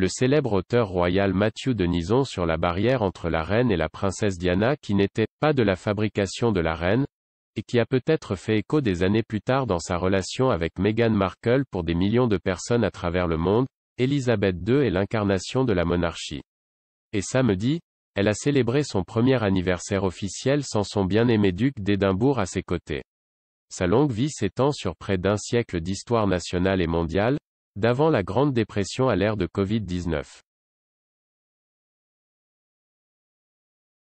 le célèbre auteur royal Mathieu de Nison sur la barrière entre la reine et la princesse Diana qui n'était pas de la fabrication de la reine, et qui a peut-être fait écho des années plus tard dans sa relation avec Meghan Markle pour des millions de personnes à travers le monde, Élisabeth II est l'incarnation de la monarchie. Et samedi, elle a célébré son premier anniversaire officiel sans son bien-aimé duc d'Édimbourg à ses côtés. Sa longue vie s'étend sur près d'un siècle d'histoire nationale et mondiale, d'avant la Grande Dépression à l'ère de Covid-19.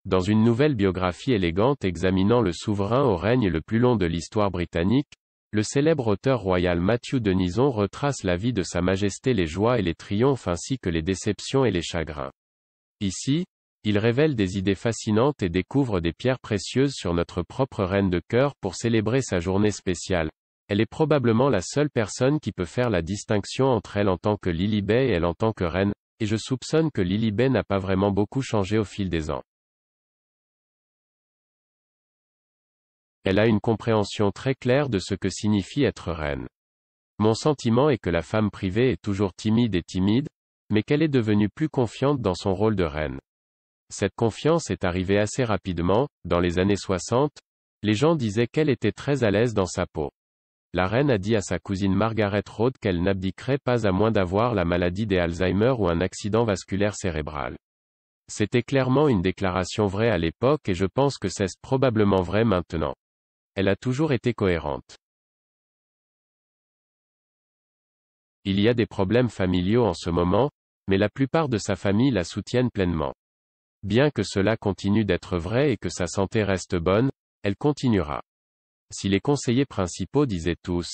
Dans une nouvelle biographie élégante examinant le souverain au règne le plus long de l'histoire britannique, le célèbre auteur royal Matthew Denison retrace la vie de Sa Majesté les joies et les triomphes ainsi que les déceptions et les chagrins. Ici, il révèle des idées fascinantes et découvre des pierres précieuses sur notre propre reine de cœur pour célébrer sa journée spéciale, elle est probablement la seule personne qui peut faire la distinction entre elle en tant que Bay et elle en tant que reine, et je soupçonne que Bay n'a pas vraiment beaucoup changé au fil des ans. Elle a une compréhension très claire de ce que signifie être reine. Mon sentiment est que la femme privée est toujours timide et timide, mais qu'elle est devenue plus confiante dans son rôle de reine. Cette confiance est arrivée assez rapidement, dans les années 60, les gens disaient qu'elle était très à l'aise dans sa peau. La reine a dit à sa cousine Margaret Rhodes qu'elle n'abdiquerait pas à moins d'avoir la maladie des Alzheimer ou un accident vasculaire cérébral. C'était clairement une déclaration vraie à l'époque et je pense que c'est probablement vrai maintenant. Elle a toujours été cohérente. Il y a des problèmes familiaux en ce moment, mais la plupart de sa famille la soutiennent pleinement. Bien que cela continue d'être vrai et que sa santé reste bonne, elle continuera. Si les conseillers principaux disaient tous,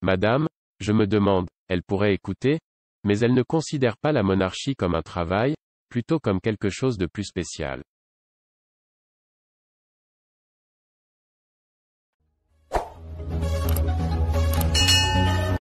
Madame, je me demande, elle pourrait écouter, mais elle ne considère pas la monarchie comme un travail, plutôt comme quelque chose de plus spécial.